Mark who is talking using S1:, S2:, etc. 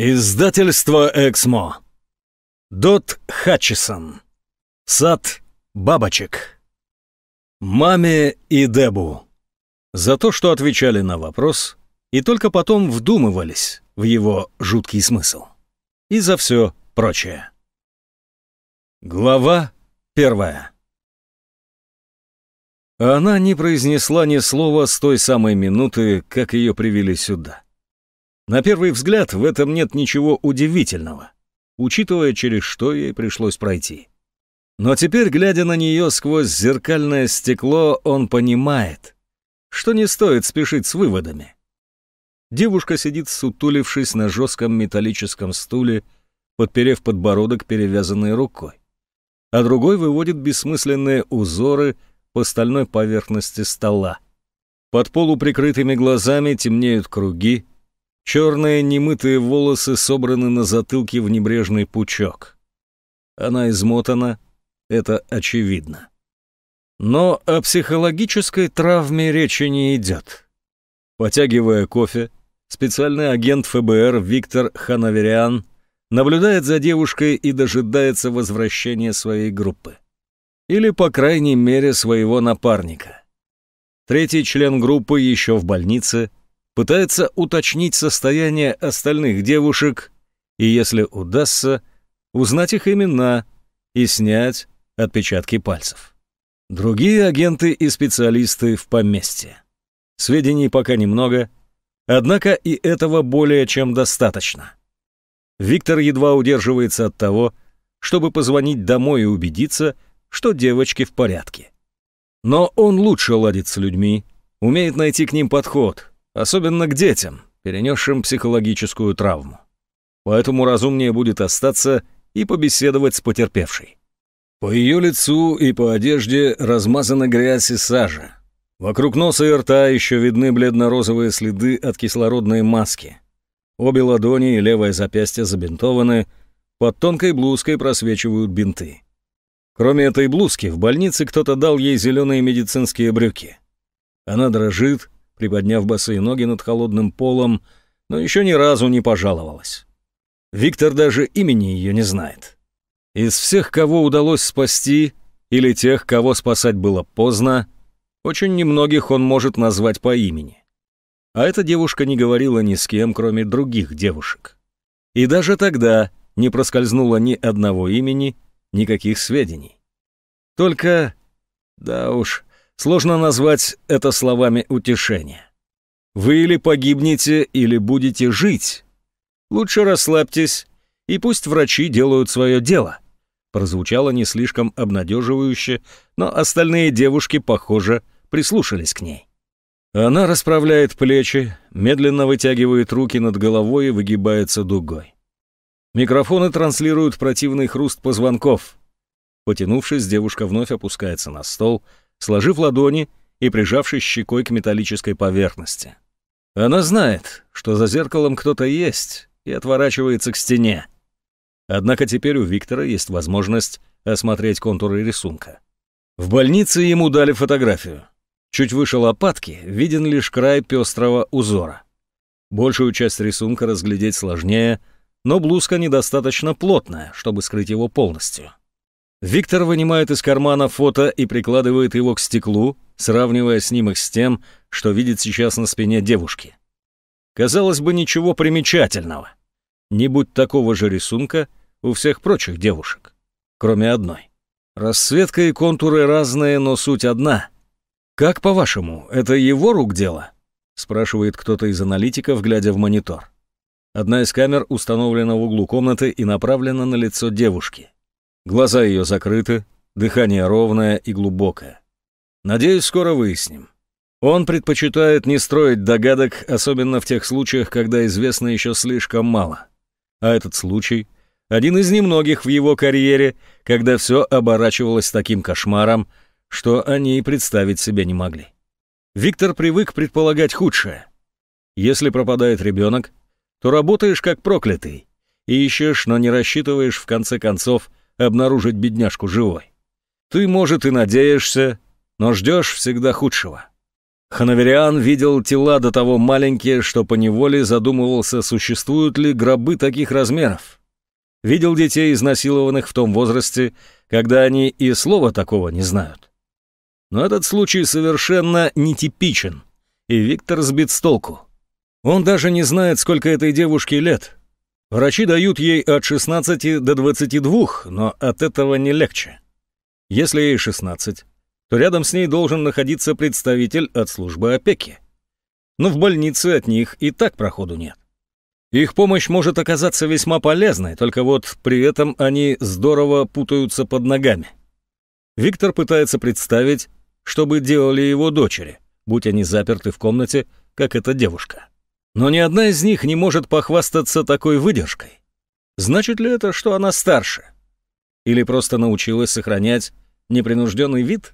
S1: Издательство Эксмо. Дот Хатчесон. Сад бабочек. Маме и Дебу. За то, что отвечали на вопрос, и только потом вдумывались в его жуткий смысл. И за все прочее. Глава первая. Она не произнесла ни слова с той самой минуты, как ее привели сюда. На первый взгляд в этом нет ничего удивительного, учитывая, через что ей пришлось пройти. Но теперь, глядя на нее сквозь зеркальное стекло, он понимает, что не стоит спешить с выводами. Девушка сидит, сутулившись на жестком металлическом стуле, подперев подбородок перевязанной рукой, а другой выводит бессмысленные узоры по стальной поверхности стола. Под полуприкрытыми глазами темнеют круги, Черные немытые волосы собраны на затылке в небрежный пучок. Она измотана, это очевидно. Но о психологической травме речи не идет. Потягивая кофе, специальный агент ФБР Виктор Ханавериан наблюдает за девушкой и дожидается возвращения своей группы. Или, по крайней мере, своего напарника. Третий член группы еще в больнице – пытается уточнить состояние остальных девушек и, если удастся, узнать их имена и снять отпечатки пальцев. Другие агенты и специалисты в поместье. Сведений пока немного, однако и этого более чем достаточно. Виктор едва удерживается от того, чтобы позвонить домой и убедиться, что девочки в порядке. Но он лучше ладит с людьми, умеет найти к ним подход, Особенно к детям, перенесшим психологическую травму. Поэтому разумнее будет остаться и побеседовать с потерпевшей. По ее лицу и по одежде размазана грязь и сажа. Вокруг носа и рта еще видны бледно-розовые следы от кислородной маски. Обе ладони и левое запястье забинтованы, под тонкой блузкой просвечивают бинты. Кроме этой блузки, в больнице кто-то дал ей зеленые медицинские брюки. Она дрожит, приподняв босые ноги над холодным полом, но еще ни разу не пожаловалась. Виктор даже имени ее не знает. Из всех, кого удалось спасти, или тех, кого спасать было поздно, очень немногих он может назвать по имени. А эта девушка не говорила ни с кем, кроме других девушек. И даже тогда не проскользнуло ни одного имени, никаких сведений. Только, да уж, Сложно назвать это словами утешения. Вы или погибнете, или будете жить. Лучше расслабьтесь, и пусть врачи делают свое дело. Прозвучало не слишком обнадеживающе, но остальные девушки, похоже, прислушались к ней. Она расправляет плечи, медленно вытягивает руки над головой и выгибается дугой. Микрофоны транслируют противный хруст позвонков. Потянувшись, девушка вновь опускается на стол — сложив ладони и прижавшись щекой к металлической поверхности. Она знает, что за зеркалом кто-то есть, и отворачивается к стене. Однако теперь у Виктора есть возможность осмотреть контуры рисунка. В больнице ему дали фотографию. Чуть выше лопатки виден лишь край пестрого узора. Большую часть рисунка разглядеть сложнее, но блузка недостаточно плотная, чтобы скрыть его полностью. Виктор вынимает из кармана фото и прикладывает его к стеклу, сравнивая снимок с тем, что видит сейчас на спине девушки. Казалось бы, ничего примечательного. Не будь такого же рисунка у всех прочих девушек, кроме одной. Расцветка и контуры разные, но суть одна. «Как, по-вашему, это его рук дело?» — спрашивает кто-то из аналитиков, глядя в монитор. Одна из камер установлена в углу комнаты и направлена на лицо девушки — Глаза ее закрыты, дыхание ровное и глубокое. Надеюсь, скоро выясним. Он предпочитает не строить догадок, особенно в тех случаях, когда известно еще слишком мало. А этот случай — один из немногих в его карьере, когда все оборачивалось таким кошмаром, что они и представить себе не могли. Виктор привык предполагать худшее. Если пропадает ребенок, то работаешь как проклятый и ищешь, но не рассчитываешь в конце концов обнаружить бедняжку живой. Ты, может, и надеешься, но ждешь всегда худшего. Хановериан видел тела до того маленькие, что поневоле задумывался, существуют ли гробы таких размеров. Видел детей, изнасилованных в том возрасте, когда они и слова такого не знают. Но этот случай совершенно нетипичен, и Виктор сбит с толку. Он даже не знает, сколько этой девушке лет, Врачи дают ей от 16 до 22, но от этого не легче. Если ей 16, то рядом с ней должен находиться представитель от службы опеки. Но в больнице от них и так проходу нет. Их помощь может оказаться весьма полезной, только вот при этом они здорово путаются под ногами. Виктор пытается представить, что бы делали его дочери, будь они заперты в комнате, как эта девушка. Но ни одна из них не может похвастаться такой выдержкой. Значит ли это, что она старше? Или просто научилась сохранять непринужденный вид?